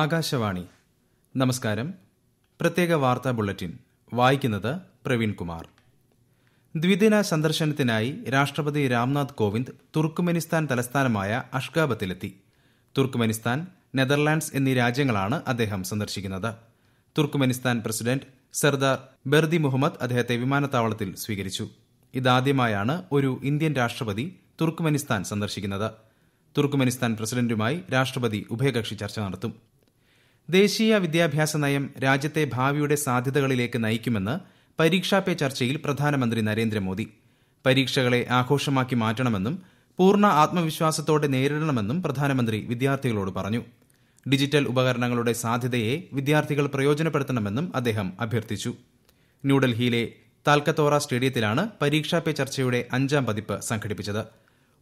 ആകാശവാണി നമസ്കാരം പ്രത്യേക വാർത്താ ബുള്ളറ്റിൻ വായിക്കുന്നത് പ്രവീൺ കുമാർ ദ്വിദിന സന്ദർശനത്തിനായി രാഷ്ട്രപതി രാംനാഥ് കോവിന്ദ് തുർക്കുമെനിസ്ഥാൻ തലസ്ഥാനമായ അഷ്കാബത്തിലെത്തി തുർക്കുമെനിസ്ഥാൻ നെതർലാൻഡ്സ് എന്നീ രാജ്യങ്ങളാണ് അദ്ദേഹം സന്ദർശിക്കുന്നത് Turkmenistan president Serdar Berdi Muhammad അദ്ദേഹത്തെ വിമാനത്താവളത്തിൽ സ്വീകരിച്ചു ഇതാദ്യമായാണ് ഒരു ഇന്ത്യൻ രാഷ്ട്രപതി തുർക്കുമെനിസ്ഥാൻ സന്ദർശിക്കുന്നത് തുർക്കുമെനിസ്ഥാൻ പ്രസിഡന്റുമായി രാഷ്ട്രപതി ഉഭയകക്ഷി ചർച്ച നടത്തും ദേശീയ വിദ്യാഭ്യാസ നയം രാജ്യത്തെ ഭാവിയുടെ സാധ്യതകളിലേക്ക് നയിക്കുമെന്ന് പരീക്ഷാ പേ ചർച്ചയിൽ പ്രധാനമന്ത്രി നരേന്ദ്രമോദി പരീക്ഷകളെ ആഘോഷമാക്കി മാറ്റണമെന്നും പൂർണ്ണ ആത്മവിശ്വാസത്തോടെ നേരിടണമെന്നും പ്രധാനമന്ത്രി വിദ്യാർത്ഥികളോട് പറഞ്ഞു ഡിജിറ്റൽ ഉപകരണങ്ങളുടെ സാധ്യതയെ വിദ്യാർത്ഥികൾ പ്രയോജനപ്പെടുത്തണമെന്നും അദ്ദേഹം അഭ്യർത്ഥിച്ചു ന്യൂഡൽഹിയിലെ താൽക്കത്തോറ സ്റ്റേഡിയത്തിലാണ് പരീക്ഷാ പേ ചർച്ചയുടെ അഞ്ചാം പതിപ്പ് സംഘടിപ്പിച്ചത്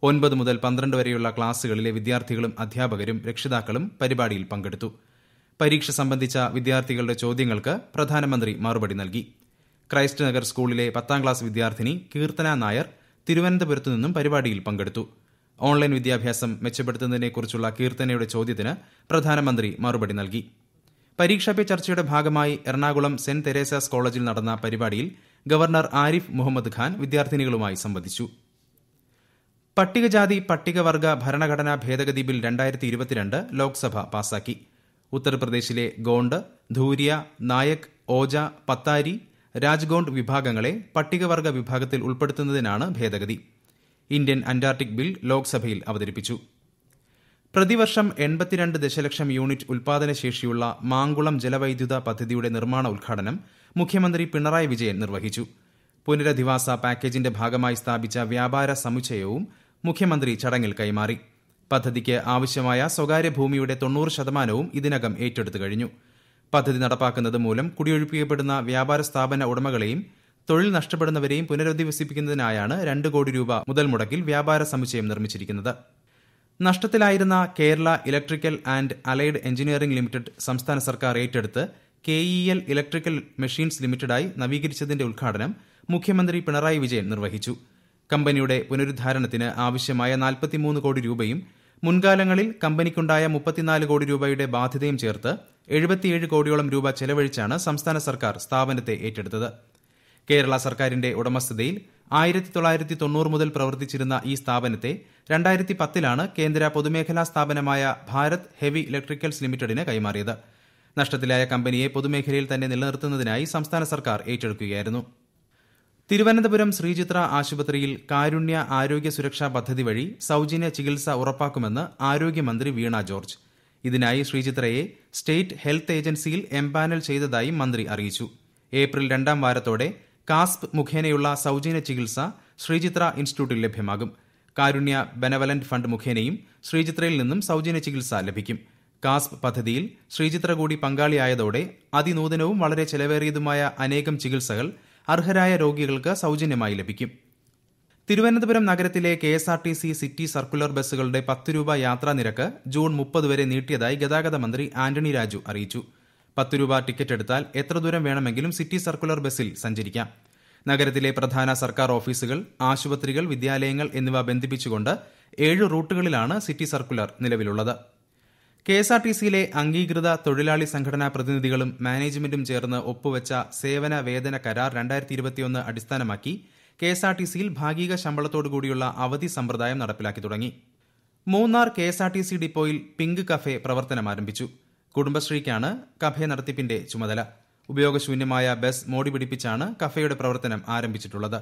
ഒൻപത് മുതൽ പന്ത്രണ്ട് വരെയുള്ള ക്ലാസുകളിലെ വിദ്യാർത്ഥികളും അധ്യാപകരും രക്ഷിതാക്കളും പരിപാടിയിൽ പങ്കെടുത്തു പരീക്ഷ സംബന്ധിച്ച വിദ്യാർത്ഥികളുടെ ചോദ്യങ്ങൾക്ക് പ്രധാനമന്ത്രി മറുപടി നൽകി ക്രൈസ്റ്റ് നഗർ സ്കൂളിലെ പത്താം ക്ലാസ് വിദ്യാർത്ഥിനി കീർത്തന നായർ തിരുവനന്തപുരത്തു നിന്നും പരിപാടിയിൽ പങ്കെടുത്തു ഓൺലൈൻ വിദ്യാഭ്യാസം മെച്ചപ്പെടുത്തുന്നതിനെക്കുറിച്ചുള്ള കീർത്തനയുടെ ചോദ്യത്തിന് പ്രധാനമന്ത്രി മറുപടി നൽകി പരീക്ഷാ പേ ചർച്ചയുടെ ഭാഗമായി എറണാകുളം സെന്റ് തെരേസാസ് കോളേജിൽ നടന്ന പരിപാടിയിൽ ഗവർണർ ആരിഫ് മുഹമ്മദ് ഖാൻ വിദ്യാർത്ഥിനികളുമായി സംവദിച്ചു പട്ടികജാതി പട്ടികവർഗ ഭരണഘടനാ ഭേദഗതി ബിൽ രണ്ടായിരത്തി ഇരുപത്തിരണ്ട് ലോക്സഭ പാസാക്കി ഉത്തർപ്രദേശിലെ ഗോണ്ട് ധൂരിയ നായക് ഓജ പത്താരി രാജ്ഗോണ്ട് വിഭാഗങ്ങളെ പട്ടികവർഗ വിഭാഗത്തിൽ ഉൾപ്പെടുത്തുന്നതിനാണ് ഭേദഗതി ഇന്ത്യൻ അന്റാർട്ടിക് ബിൽ ലോക്സഭയിൽ അവതരിപ്പിച്ചു പ്രതിവർഷം എൺപത്തിരണ്ട് ദശലക്ഷം യൂണിറ്റ് ഉൽപാദനശേഷിയുള്ള മാങ്കുളം ജലവൈദ്യുത പദ്ധതിയുടെ നിർമ്മാണ ഉദ്ഘാടനം മുഖ്യമന്ത്രി പിണറായി വിജയൻ നിർവഹിച്ചു പുനരധിവാസ പാക്കേജിന്റെ ഭാഗമായി സ്ഥാപിച്ച വ്യാപാര സമുച്ചയവും മുഖ്യമന്ത്രി ചടങ്ങിൽ കൈമാറി പദ്ധതിക്ക് ആവശ്യമായ സ്വകാര്യ ഭൂമിയുടെ തൊണ്ണൂറ് ശതമാനവും ഇതിനകം ഏറ്റെടുത്തു കഴിഞ്ഞു പദ്ധതി നടപ്പാക്കുന്നത് മൂലം കുടിയൊഴിപ്പിക്കപ്പെടുന്ന വ്യാപാര സ്ഥാപന ഉടമകളെയും തൊഴിൽ നഷ്ടപ്പെടുന്നവരെയും പുനരധിവസിപ്പിക്കുന്നതിനായാണ് രണ്ട് കോടി രൂപ മുതൽ മുടക്കിൽ വ്യാപാര സമുച്ചയം നിർമ്മിച്ചിരിക്കുന്നത് നഷ്ടത്തിലായിരുന്ന Kerala electrical and allied engineering limited സംസ്ഥാന സർക്കാർ ഏറ്റെടുത്ത് K E L electrical machines ലിമിറ്റഡായി നവീകരിച്ചതിന്റെ ഉദ്ഘാടനം മുഖ്യമന്ത്രി പിണറായി വിജയൻ നിർവഹിച്ചു കമ്പനിയുടെ പുനരുദ്ധാരണത്തിന് ആവശ്യമായ നാൽപ്പത്തിമൂന്ന് കോടി രൂപയും മുൻകാലങ്ങളിൽ കമ്പനിക്കുണ്ടായ മുപ്പത്തിനാല് കോടി രൂപയുടെ ബാധ്യതയും ചേർത്ത് എഴുപത്തിയേഴ് കോടിയോളം രൂപ ചെലവഴിച്ചാണ് സംസ്ഥാന സർക്കാർ സ്ഥാപനത്തെ ഏറ്റെടുത്തത് കേരള സർക്കാരിന്റെ ഉടമസ്ഥതയിൽ ആയിരത്തി തൊള്ളായിരത്തി തൊണ്ണൂറ് മുതൽ പ്രവർത്തിച്ചിരുന്ന ഈ സ്ഥാപനത്തെ രണ്ടായിരത്തി പത്തിലാണ് കേന്ദ്ര പൊതുമേഖലാ സ്ഥാപനമായ ഭാരത് ഹെവി ഇലക്ട്രിക്കൽസ് ലിമിറ്റഡിന് കൈമാറിയത് നഷ്ടത്തിലായ കമ്പനിയെ പൊതുമേഖലയിൽ തന്നെ നിലനിർത്തുന്നതിനായി സംസ്ഥാന സർക്കാർ ഏറ്റെടുക്കുകയായിരുന്നു തിരുവനന്തപുരം ശ്രീചിത്ര ആശുപത്രിയിൽ കാരുണ്യ ആരോഗ്യ സുരക്ഷാ പദ്ധതി വഴി സൌജന്യ ചികിത്സ ഉറപ്പാക്കുമെന്ന് ആരോഗ്യമന്ത്രി വീണ ജോർജ് ഇതിനായി ശ്രീചിത്രയെ സ്റ്റേറ്റ് ഹെൽത്ത് ഏജൻസിയിൽ എംപാനൽ ചെയ്തതായി മന്ത്രി അറിയിച്ചു ഏപ്രിൽ രണ്ടാം വാരത്തോടെ കാസ്പ് മുഖേനയുള്ള സൌജന്യ ചികിത്സ ശ്രീചിത്ര ഇൻസ്റ്റിറ്റ്യൂട്ടിൽ ലഭ്യമാകും കാരുണ്യ ബെനവലന്റ് ഫണ്ട് മുഖേനയും ശ്രീചിത്രയിൽ നിന്നും സൌജന്യ ചികിത്സ ലഭിക്കും കാസ്പ് പദ്ധതിയിൽ ശ്രീചിത്ര കൂടി പങ്കാളിയായതോടെ അതിനൂതനവും വളരെ ചെലവേറിയതുമായ അനേകം ചികിത്സകൾ അർഹരായ രോഗികൾക്ക് സൌജന്യമായി ലഭിക്കും തിരുവനന്തപുരം നഗരത്തിലെ K S R T C city circular ബസ്സുകളുടെ പത്ത് രൂപ യാത്രാ നിരക്ക് ജൂൺ മുപ്പത് വരെ നീട്ടിയതായി ഗതാഗത മന്ത്രി ആന്റണി രാജു അറിയിച്ചു പത്ത് രൂപ ടിക്കറ്റ് എടുത്താൽ എത്ര ദൂരം വേണമെങ്കിലും സിറ്റി സർക്കുലർ ബസ്സിൽ സഞ്ചരിക്കാം നഗരത്തിലെ പ്രധാന സർക്കാർ ഓഫീസുകൾ ആശുപത്രികൾ വിദ്യാലയങ്ങൾ എന്നിവ ബന്ധിപ്പിച്ചുകൊണ്ട് ഏഴ് റൂട്ടുകളിലാണ് സിറ്റി സർക്കുലർ നിലവിലുള്ളത് സിയിലെ അംഗീകൃത തൊഴിലാളി സംഘടനാ പ്രതിനിധികളും മാനേജ്മെന്റും ചേർന്ന് ഒപ്പുവച്ച സേവന വേതന കരാർ രണ്ടായിരത്തി ഇരുപത്തിയൊന്ന് അടിസ്ഥാനമാക്കി സിയിൽ ഭാഗിക ശമ്പളത്തോടുകൂടിയുള്ള അവധി സമ്പ്രദായം നടപ്പിലാക്കി തുടങ്ങി മൂന്നാർ സി ഡിപ്പോയിൽ പിങ്ക് കഫെ പ്രവർത്തനം ആരംഭിച്ചു കുടുംബശ്രീക്കാണ് കഫേ നടത്തിപ്പിന്റെ ചുമതല ഉപയോഗശൂന്യമായ ബസ് മോടി പിടിപ്പിച്ചാണ് കഫേയുടെ പ്രവർത്തനം ആരംഭിച്ചിട്ടുള്ളത്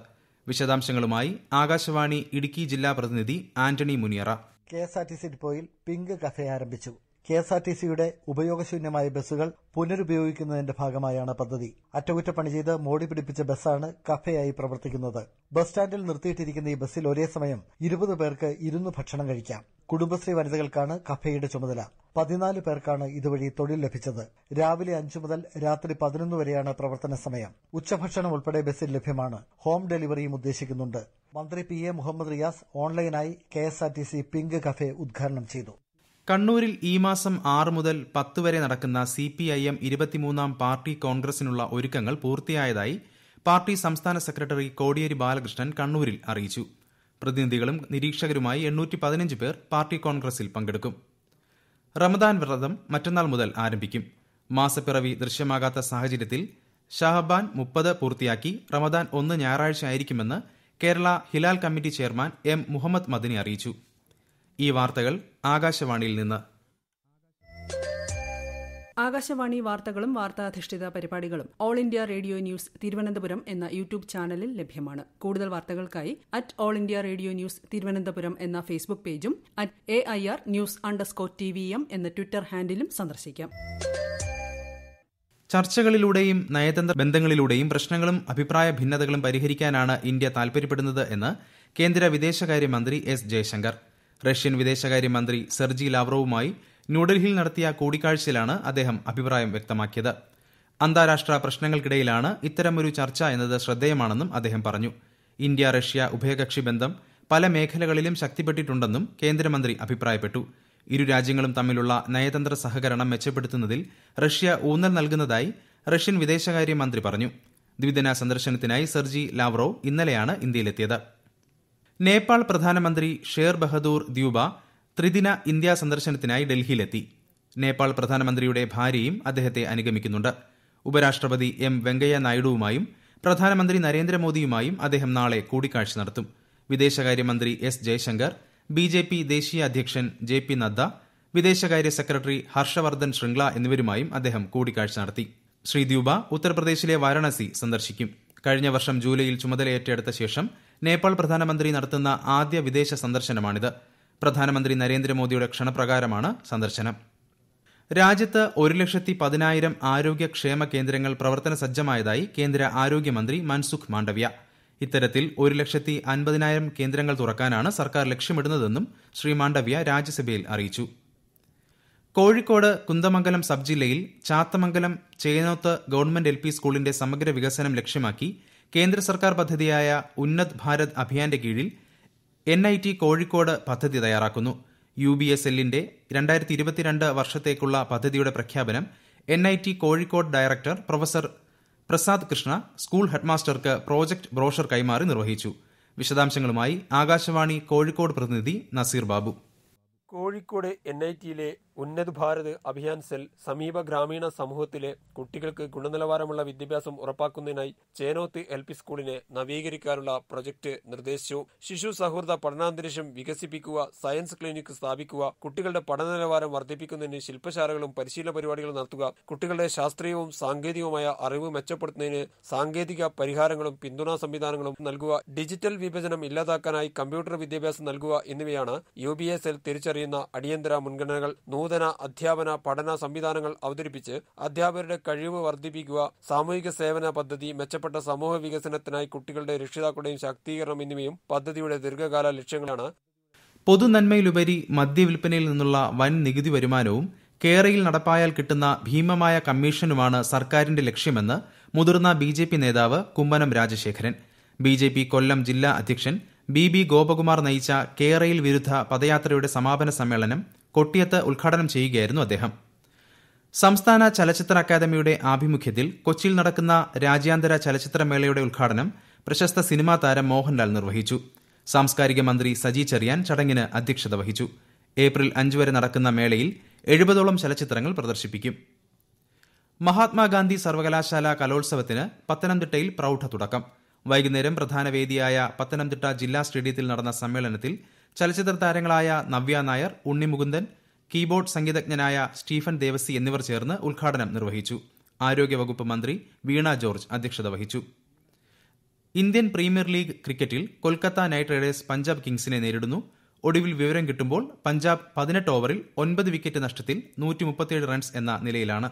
വിശദാംശങ്ങളുമായി ആകാശവാണി ഇടുക്കി ജില്ലാ പ്രതിനിധി Antony Muniyara K S R T C ഡിപ്പോയിൽ പിങ്ക് കഫേ ആരംഭിച്ചു കെഎസ്ആർടിസിയുടെ ഉപയോഗശൂന്യമായ ബസ്സുകൾ പുനരുപയോഗിക്കുന്നതിന്റെ ഭാഗമായാണ് പദ്ധതി അറ്റകുറ്റപ്പണി ചെയ്ത് മോടി പിടിപ്പിച്ച ബസ്സാണ് കഫേയായി പ്രവർത്തിക്കുന്നത് ബസ് സ്റ്റാൻഡിൽ നിർത്തിയിട്ടിരിക്കുന്ന ഈ ബസ്സിൽ ഒരേ സമയം ഇരുപത് പേർക്ക് ഇരുന്ന് ഭക്ഷണം കഴിക്കാം കുടുംബശ്രീ വനിതകൾക്കാണ് കഫേയുടെ ചുമതല പതിനാല് പേർക്കാണ് ഇതുവഴി തൊഴിൽ ലഭിച്ചത് രാവിലെ അഞ്ചു മുതൽ രാത്രി പതിനൊന്ന് വരെയാണ് പ്രവർത്തന സമയം ഉച്ചഭക്ഷണം ഉൾപ്പെടെ ബസ്സിൽ ലഭ്യമാണ് ഹോം ഡെലിവറിയും ഉദ്ദേശിക്കുന്നുണ്ട് മന്ത്രി പി എ മുഹമ്മദ് റിയാസ് ഓൺലൈനായി കെഎസ്ആർടിസി പിങ്ക് കഫേ ഉദ്ഘാടനം ചെയ്തു കണ്ണൂരിൽ ഈ മാസം ആറ് മുതൽ പത്ത് വരെ നടക്കുന്ന സി പി ഐ എം ഇരുപത്തിമൂന്നാം പാർട്ടി കോൺഗ്രസിനുള്ള ഒരുക്കങ്ങൾ പൂർത്തിയായതായി പാർട്ടി സംസ്ഥാന സെക്രട്ടറി കോടിയേരി ബാലകൃഷ്ണൻ കണ്ണൂരിൽ അറിയിച്ചു പ്രതിനിധികളും നിരീക്ഷകരുമായി എണ്ണൂറ്റി പതിനഞ്ച് പേർ പാർട്ടി കോൺഗ്രസിൽ പങ്കെടുക്കും റമദാൻ വ്രതം മറ്റന്നാൾ മുതൽ ആരംഭിക്കും മാസപ്പിറവി ദൃശ്യമാകാത്ത സാഹചര്യത്തിൽ ഷഹബാൻ മുപ്പത് പൂർത്തിയാക്കി റമദാൻ ഒന്ന് ഞായറാഴ്ച ആയിരിക്കുമെന്ന് Kerala Hilal committee chairman M Muhammad Madani അറിയിച്ചു ഈ വാർത്തകൾ ആകാശവാണിയിൽ നിന്ന് ആകാശവാണി വാർത്തകളും വാർത്താധിഷ്ഠിത പരിപാടികളും all India radio news Thiruvananthapuram എന്ന യൂട്യൂബ് ചാനലിൽ ലഭ്യമാണ് കൂടുതൽ വാർത്തകൾക്കായി at all India radio news Thiruvananthapuram എന്ന ഫേസ്ബുക്ക് പേജും at A I R news underscore T V M എന്ന ട്വിറ്റർ ഹാൻഡിലും സന്ദർശിക്കാം ചർച്ചകളിലൂടെയും നയതന്ത്ര ബന്ധങ്ങളിലൂടെയും പ്രശ്നങ്ങളും അഭിപ്രായ ഭിന്നതകളും പരിഹരിക്കാനാണ് ഇന്ത്യ താൽപര്യപ്പെടുന്നത് എന്ന് കേന്ദ്ര വിദേശകാര്യമന്ത്രി എസ് ജയശങ്കർ റഷ്യൻ വിദേശകാര്യമന്ത്രി സെർജി ലാവ്റോവുമായി ന്യൂഡൽഹിയിൽ നടത്തിയ കൂടിക്കാഴ്ചയിലാണ് അദ്ദേഹം അഭിപ്രായം വ്യക്തമാക്കിയത് അന്താരാഷ്ട്ര പ്രശ്നങ്ങൾക്കിടയിലാണ് ഇത്തരമൊരു ചർച്ച എന്നത് ശ്രദ്ധേയമാണെന്നും അദ്ദേഹം പറഞ്ഞു ഇന്ത്യ റഷ്യ ഉഭയകക്ഷി ബന്ധം പല മേഖലകളിലും ശക്തിപ്പെട്ടിട്ടുണ്ടെന്നും കേന്ദ്രമന്ത്രി അഭിപ്രായപ്പെട്ടു ഇരു രാജ്യങ്ങളും തമ്മിലുള്ള നയതന്ത്ര സഹകരണം മെച്ചപ്പെടുത്തുന്നതിൽ റഷ്യ ഊന്നൽ നൽകുന്നതായി റഷ്യൻ വിദേശകാര്യമന്ത്രി പറഞ്ഞു ദ്വിദിന സന്ദർശനത്തിനായി സെർജി ലാവ്റോ ഇന്നലെയാണ് ഇന്ത്യയിലെത്തിയത് നേപ്പാൾ പ്രധാനമന്ത്രി ഷേർ ബഹദൂർ ദ്യൂബ ത്രിദിന ഇന്ത്യാ സന്ദർശനത്തിനായി ഡൽഹിയിലെത്തി നേപ്പാൾ പ്രധാനമന്ത്രിയുടെ ഭാര്യയും അദ്ദേഹത്തെ അനുഗമിക്കുന്നുണ്ട് ഉപരാഷ്ട്രപതി എം വെങ്കയ്യ നായിഡുവുമായും പ്രധാനമന്ത്രി നരേന്ദ്രമോദിയുമായും അദ്ദേഹം നാളെ കൂടിക്കാഴ്ച നടത്തും വിദേശകാര്യമന്ത്രി S Jaishankar B J P ദേശീയ അധ്യക്ഷൻ ജെ പി നദ്ദ വിദേശകാര്യ സെക്രട്ടറി ഹർഷവർദ്ധൻ ശൃംഗ്ല എന്നിവരുമായും അദ്ദേഹം കൂടിക്കാഴ്ച നടത്തി ശ്രീ ദ്യൂബ ഉത്തർപ്രദേശിലെ വാരാണസി സന്ദർശിക്കും കഴിഞ്ഞ വർഷം ജൂലൈയിൽ ചുമതലയേറ്റെടുത്ത ശേഷം നേപ്പാൾ പ്രധാനമന്ത്രി നടത്തുന്ന ആദ്യ വിദേശ സന്ദർശനമാണിത് പ്രധാനമന്ത്രി നരേന്ദ്രമോദിയുടെ ക്ഷണപ്രകാരമാണ് സന്ദർശനം രാജ്യത്ത് ഒരു ലക്ഷത്തി പതിനായിരം ആരോഗ്യ ക്ഷേമ കേന്ദ്രങ്ങൾ പ്രവർത്തന സജ്ജമായതായി കേന്ദ്ര ആരോഗ്യമന്ത്രി മൻസുഖ് മാണ്ഡവ്യ ഇത്തരത്തിൽ ഒരു ലക്ഷത്തി അൻപതിനായിരം കേന്ദ്രങ്ങൾ തുറക്കാനാണ് സർക്കാർ ലക്ഷ്യമിടുന്നതെന്നും ശ്രീ മാണ്ഡവ്യ രാജ്യസഭയിൽ അറിയിച്ചു കോഴിക്കോട് കുന്ദമംഗലം സബ് ജില്ലയിൽ ചാത്തമംഗലം ചേനോത്ത് ഗവൺമെന്റ് എൽ സ്കൂളിന്റെ സമഗ്ര വികസനം ലക്ഷ്യമാക്കി കേന്ദ്ര സർക്കാർ പദ്ധതിയായ ഉന്നത് ഭാരത് അഭിയാന്റെ കീഴിൽ എൻ ഐ ടി കോഴിക്കോട് പദ്ധതി തയ്യാറാക്കുന്നു യു ബി എസ് എല്ലിന്റെ വർഷത്തേക്കുള്ള പദ്ധതിയുടെ പ്രഖ്യാപനം N I T Kozhikode director professor Prasad Krishna school ഹെഡ്മാസ്റ്റർക്ക് പ്രോജക്ട് ബ്രോഷർ കൈമാറി നിർവഹിച്ചു വിശദാംശങ്ങളുമായി ആകാശവാണി കോഴിക്കോട് പ്രതിനിധി നസീർ ബാബു കോഴിക്കോട് എൻ ഐ ടിയിലെ ഉന്നത് ഭാരത് അഭിയാൻ സെൽ സമീപ ഗ്രാമീണ സമൂഹത്തിലെ കുട്ടികൾക്ക് ഗുണനിലവാരമുള്ള വിദ്യാഭ്യാസം ഉറപ്പാക്കുന്നതിനായി ചേനോത്ത് എൽ പി സ്കൂളിനെ നവീകരിക്കാനുള്ള പ്രൊജക്ട് നിർദ്ദേശിച്ചു ശിശു സൗഹൃദ പഠനാന്തരീക്ഷം വികസിപ്പിക്കുക സയൻസ് ക്ലിനിക് സ്ഥാപിക്കുക കുട്ടികളുടെ പഠനനിലവാരം വർദ്ധിപ്പിക്കുന്നതിന് ശില്പശാലകളും പരിശീലന പരിപാടികളും നടത്തുക കുട്ടികളുടെ ശാസ്ത്രീയവും സാങ്കേതികവുമായ അറിവ് മെച്ചപ്പെടുത്തുന്നതിന് സാങ്കേതിക പരിഹാരങ്ങളും പിന്തുണാ സംവിധാനങ്ങളും നൽകുക ഡിജിറ്റൽ വിഭജനം ഇല്ലാതാക്കാനായി കമ്പ്യൂട്ടർ വിദ്യാഭ്യാസം നൽകുക എന്നിവയാണ് യു ബി തിരിച്ചറിയുന്ന അടിയന്തര മുൻഗണനകൾ നൂതന അധ്യാപന പഠന സംവിധാനങ്ങൾ അവതരിപ്പിച്ച് അധ്യാപകരുടെ കഴിവ് വർദ്ധിപ്പിക്കുക സാമൂഹിക സേവന പദ്ധതി മെച്ചപ്പെട്ട സമൂഹ വികസനത്തിനായി കുട്ടികളുടെ രക്ഷിതാക്കളുടെയും ശാക്തീകരണം എന്നിവയും പദ്ധതിയുടെ ദീർഘകാല ലക്ഷ്യങ്ങളാണ് പൊതുനന്മയിലുപരി മദ്യവിൽപ്പനയിൽ നിന്നുള്ള വൻ നികുതി വരുമാനവും കേരയിൽ നടപ്പായാൽ കിട്ടുന്ന ഭീമമായ കമ്മീഷനുമാണ് സർക്കാരിന്റെ ലക്ഷ്യമെന്ന് മുതിർന്ന ബി ജെ പി നേതാവ് Kummanam Rajasekharan B J P Kollam ജില്ലാ അധ്യക്ഷൻ ബി ബി ഗോപകുമാർ നയിച്ച കേരയിൽ വിരുദ്ധ പദയാത്രയുടെ സമാപന സമ്മേളനം കൊട്ടിയത്ത് ഉദ്ഘാടനം ചെയ്യുകയായിരുന്നു അദ്ദേഹം സംസ്ഥാന ചലച്ചിത്ര അക്കാദമിയുടെ ആഭിമുഖ്യത്തിൽ കൊച്ചിയിൽ നടക്കുന്ന രാജ്യാന്തര ചലച്ചിത്രമേളയുടെ ഉദ്ഘാടനം പ്രശസ്ത സിനിമാ താരം മോഹൻലാൽ നിർവഹിച്ചു സാംസ്കാരിക മന്ത്രി സജി ചെറിയാൻ ചടങ്ങിന് അധ്യക്ഷത വഹിച്ചു ഏപ്രിൽ അഞ്ചു വരെ നടക്കുന്ന മേളയിൽ എഴുപതോളം ചലച്ചിത്രങ്ങൾ പ്രദർശിപ്പിക്കും മഹാത്മാഗാന്ധി സർവകലാശാല കലോത്സവത്തിന് പത്തനംതിട്ടയിൽ പ്രൌഢ തുടക്കം വൈകുന്നേരം പ്രധാന വേദിയായ പത്തനംതിട്ട ജില്ലാ സ്റ്റേഡിയത്തിൽ നടന്ന സമ്മേളനത്തിൽ ചലച്ചിത്ര താരങ്ങളായ നവ്യ നായർ ഉണ്ണി മുകുന്ദൻ കീബോർഡ് സംഗീതജ്ഞനായ സ്റ്റീഫൻ ദേവസി എന്നിവർ ചേർന്ന് ഉദ്ഘാടനം നിർവഹിച്ചു ആരോഗ്യവകുപ്പ് മന്ത്രി വീണ ജോർജ് അധ്യക്ഷത വഹിച്ചു ഇന്ത്യൻ പ്രീമിയർ ലീഗ് ക്രിക്കറ്റിൽ കൊൽക്കത്ത നൈറ്റ് റൈഡേഴ്സ് പഞ്ചാബ് കിങ്സിനെ നേരിടുന്നു ഒടുവിൽ വിവരം കിട്ടുമ്പോൾ പഞ്ചാബ് പതിനെട്ട് ഓവറിൽ ഒൻപത് വിക്കറ്റ് നഷ്ടത്തിൽ റൺസ് എന്ന നിലയിലാണ്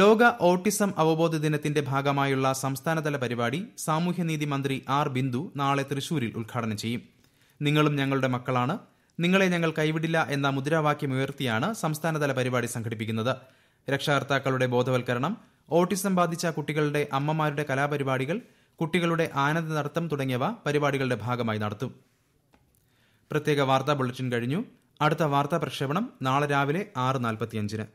ലോക ഓട്ടിസം അവബോധ ദിനത്തിന്റെ ഭാഗമായുള്ള സംസ്ഥാനതല പരിപാടി സാമൂഹ്യനീതി മന്ത്രി ആർ ബിന്ദു നാളെ തൃശൂരിൽ ഉദ്ഘാടനം ചെയ്യും നിങ്ങളും ഞങ്ങളുടെ മക്കളാണ് നിങ്ങളെ ഞങ്ങൾ കൈവിടില്ല എന്ന മുദ്രാവാക്യം ഉയർത്തിയാണ് സംസ്ഥാനതല പരിപാടി സംഘടിപ്പിക്കുന്നത് രക്ഷാകർത്താക്കളുടെ ബോധവൽക്കരണം ഓട്ടിസം ബാധിച്ച കുട്ടികളുടെ അമ്മമാരുടെ കലാപരിപാടികൾ കുട്ടികളുടെ ആനന്ദ നൃത്തം തുടങ്ങിയവ പരിപാടികളുടെ ഭാഗമായി നടത്തും പ്രത്യേക വാർത്താ ബുള്ളറ്റിൻ കഴിഞ്ഞു അടുത്ത വാർത്താ പ്രക്ഷേപണം നാളെ രാവിലെ ആറ് നാൽപ്പത്തിയഞ്ചിന്